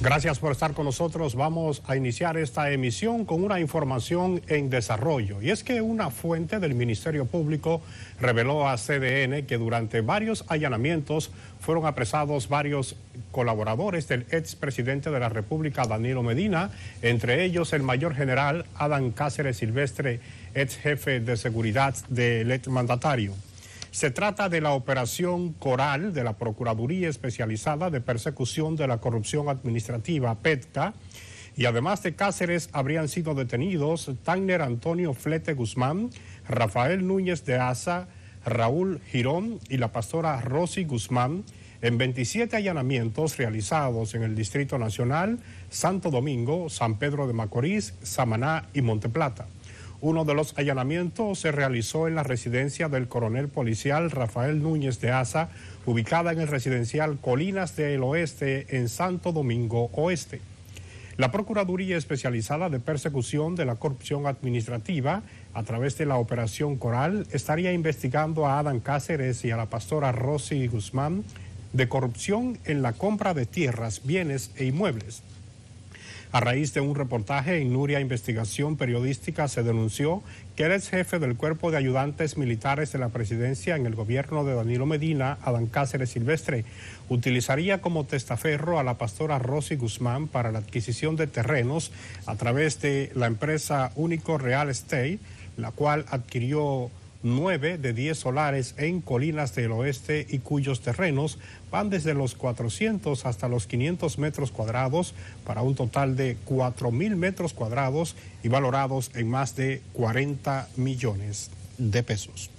Gracias por estar con nosotros. Vamos a iniciar esta emisión con una información en desarrollo. Y es que una fuente del Ministerio Público reveló a CDN que durante varios allanamientos fueron apresados varios colaboradores del expresidente de la República, Danilo Medina, entre ellos el mayor general Adán Cáceres Silvestre, ex jefe de seguridad del exmandatario. mandatario. Se trata de la operación Coral de la Procuraduría Especializada de Persecución de la Corrupción Administrativa, PETCA, y además de Cáceres habrían sido detenidos Tanner Antonio Flete Guzmán, Rafael Núñez de Asa, Raúl Girón y la pastora Rosy Guzmán en 27 allanamientos realizados en el Distrito Nacional, Santo Domingo, San Pedro de Macorís, Samaná y Monteplata. Uno de los allanamientos se realizó en la residencia del coronel policial Rafael Núñez de Asa, ubicada en el residencial Colinas del Oeste en Santo Domingo Oeste. La Procuraduría Especializada de Persecución de la Corrupción Administrativa, a través de la Operación Coral, estaría investigando a Adán Cáceres y a la pastora Rosy Guzmán de corrupción en la compra de tierras, bienes e inmuebles. A raíz de un reportaje en Nuria Investigación Periodística se denunció que el ex jefe del Cuerpo de Ayudantes Militares de la Presidencia en el gobierno de Danilo Medina, Adán Cáceres Silvestre, utilizaría como testaferro a la pastora Rosy Guzmán para la adquisición de terrenos a través de la empresa Único Real Estate, la cual adquirió 9 de 10 solares en colinas del oeste y cuyos terrenos van desde los 400 hasta los 500 metros cuadrados para un total de mil metros cuadrados y valorados en más de 40 millones de pesos.